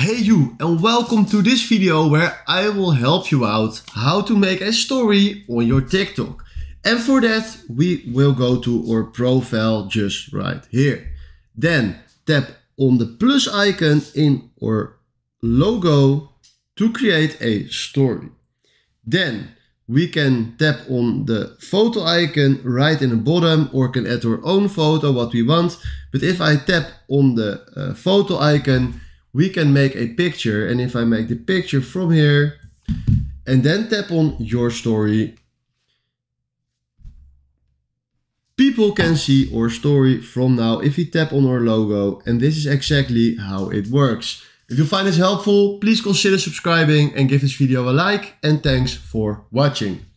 Hey you and welcome to this video where I will help you out how to make a story on your TikTok. And for that we will go to our profile just right here. Then tap on the plus icon in our logo to create a story. Then we can tap on the photo icon right in the bottom or can add our own photo what we want. But if I tap on the uh, photo icon we can make a picture. And if I make the picture from here and then tap on your story, people can see our story from now if we tap on our logo. And this is exactly how it works. If you find this helpful, please consider subscribing and give this video a like. And thanks for watching.